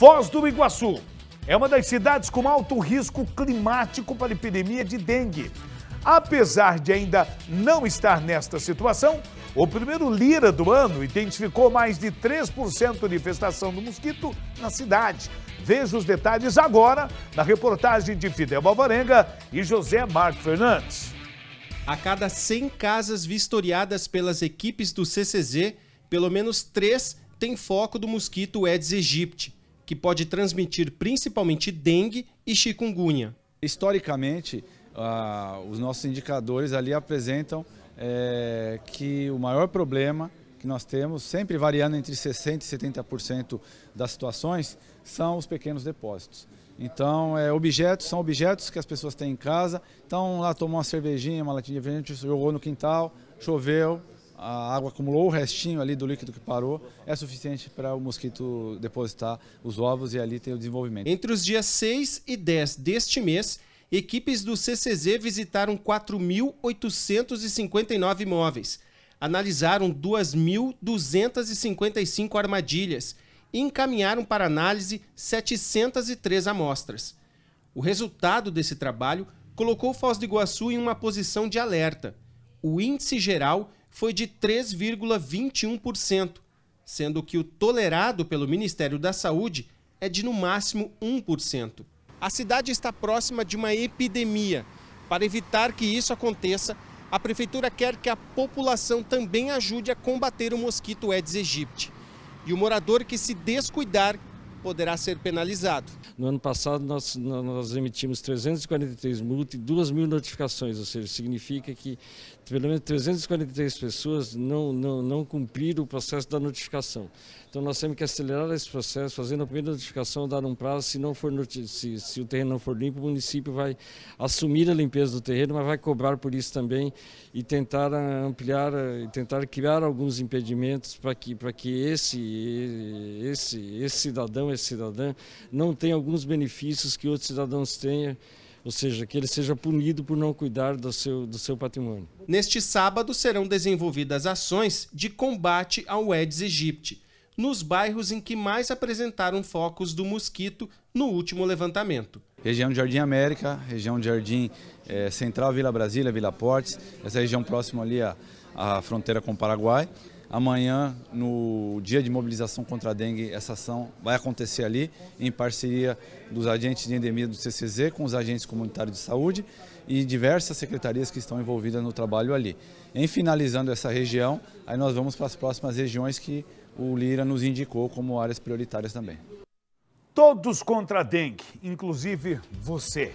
Foz do Iguaçu é uma das cidades com alto risco climático para a epidemia de dengue. Apesar de ainda não estar nesta situação, o primeiro Lira do ano identificou mais de 3% de infestação do mosquito na cidade. Veja os detalhes agora na reportagem de Fidel Alvarenga e José Marco Fernandes. A cada 100 casas vistoriadas pelas equipes do CCZ, pelo menos 3 têm foco do mosquito Aedes aegypti que pode transmitir principalmente dengue e chikungunya. Historicamente, ah, os nossos indicadores ali apresentam é, que o maior problema que nós temos, sempre variando entre 60% e 70% das situações, são os pequenos depósitos. Então, é, objetos são objetos que as pessoas têm em casa. Então, lá tomou uma cervejinha, uma latinha de refrigerante, jogou no quintal, choveu, a água acumulou o restinho ali do líquido que parou, é suficiente para o mosquito depositar os ovos e ali ter o desenvolvimento. Entre os dias 6 e 10 deste mês, equipes do CCZ visitaram 4.859 imóveis, analisaram 2.255 armadilhas e encaminharam para análise 703 amostras. O resultado desse trabalho colocou Foz do Iguaçu em uma posição de alerta. O índice geral foi de 3,21%, sendo que o tolerado pelo Ministério da Saúde é de no máximo 1%. A cidade está próxima de uma epidemia. Para evitar que isso aconteça, a prefeitura quer que a população também ajude a combater o mosquito Aedes aegypti. E o morador que se descuidar poderá ser penalizado. No ano passado, nós, nós emitimos 343 multas e 2 mil notificações, ou seja, significa que pelo menos 343 pessoas não, não, não cumpriram o processo da notificação. Então, nós temos que acelerar esse processo, fazendo a primeira notificação, dar um prazo, se, não for se, se o terreno não for limpo, o município vai assumir a limpeza do terreno, mas vai cobrar por isso também e tentar ah, ampliar, ah, tentar criar alguns impedimentos para que, para que esse, esse, esse cidadão cidadão, cidadã, não tem alguns benefícios que outros cidadãos tenham, ou seja, que ele seja punido por não cuidar do seu, do seu patrimônio. Neste sábado serão desenvolvidas ações de combate ao Aedes aegypti, nos bairros em que mais apresentaram focos do mosquito no último levantamento. Região de Jardim América, região de Jardim é, Central, Vila Brasília, Vila Portes, essa região próxima ali à, à fronteira com o Paraguai. Amanhã, no dia de mobilização contra a dengue, essa ação vai acontecer ali, em parceria dos agentes de endemia do CCZ com os agentes comunitários de saúde e diversas secretarias que estão envolvidas no trabalho ali. Em finalizando essa região, aí nós vamos para as próximas regiões que o Lira nos indicou como áreas prioritárias também. Todos contra a dengue, inclusive você.